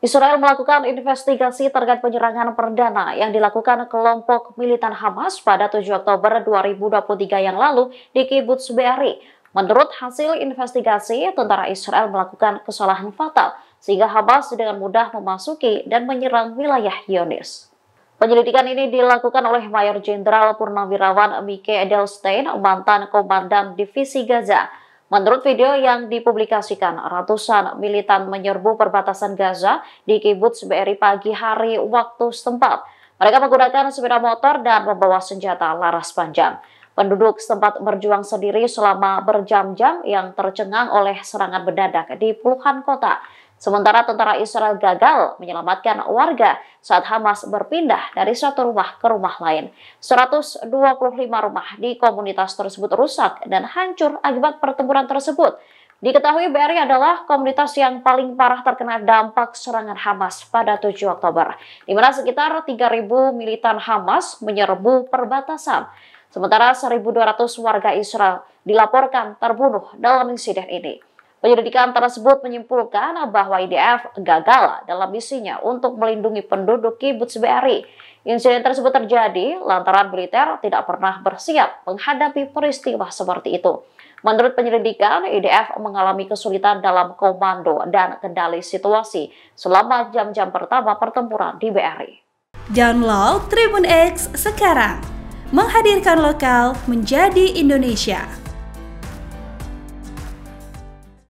Israel melakukan investigasi terkait penyerangan perdana yang dilakukan kelompok militan Hamas pada 7 Oktober 2023 yang lalu di Kibbutz Be'eri. Menurut hasil investigasi, tentara Israel melakukan kesalahan fatal sehingga Hamas dengan mudah memasuki dan menyerang wilayah Yonis. Penyelidikan ini dilakukan oleh Mayor Jenderal Purnawirawan Mike Edelstein, mantan Komandan Divisi Gaza. Menurut video yang dipublikasikan, ratusan militan menyerbu perbatasan Gaza di kibbutz BRI pagi hari waktu setempat. Mereka menggunakan sepeda motor dan membawa senjata laras panjang. Penduduk setempat berjuang sendiri selama berjam-jam yang tercengang oleh serangan mendadak di puluhan kota. Sementara tentara Israel gagal menyelamatkan warga saat Hamas berpindah dari satu rumah ke rumah lain. 125 rumah di komunitas tersebut rusak dan hancur akibat pertempuran tersebut. Diketahui BRI adalah komunitas yang paling parah terkena dampak serangan Hamas pada 7 Oktober, di mana sekitar 3.000 militan Hamas menyerbu perbatasan. Sementara 1.200 warga Israel dilaporkan terbunuh dalam insiden ini. Penyelidikan tersebut menyimpulkan bahwa IDF gagal dalam misinya untuk melindungi penduduk kibbutz Be'eri. Insiden tersebut terjadi lantaran militer tidak pernah bersiap menghadapi peristiwa seperti itu. Menurut penyelidikan, IDF mengalami kesulitan dalam komando dan kendali situasi selama jam-jam pertama pertempuran di BRI. Download Tribun X sekarang, menghadirkan lokal menjadi Indonesia.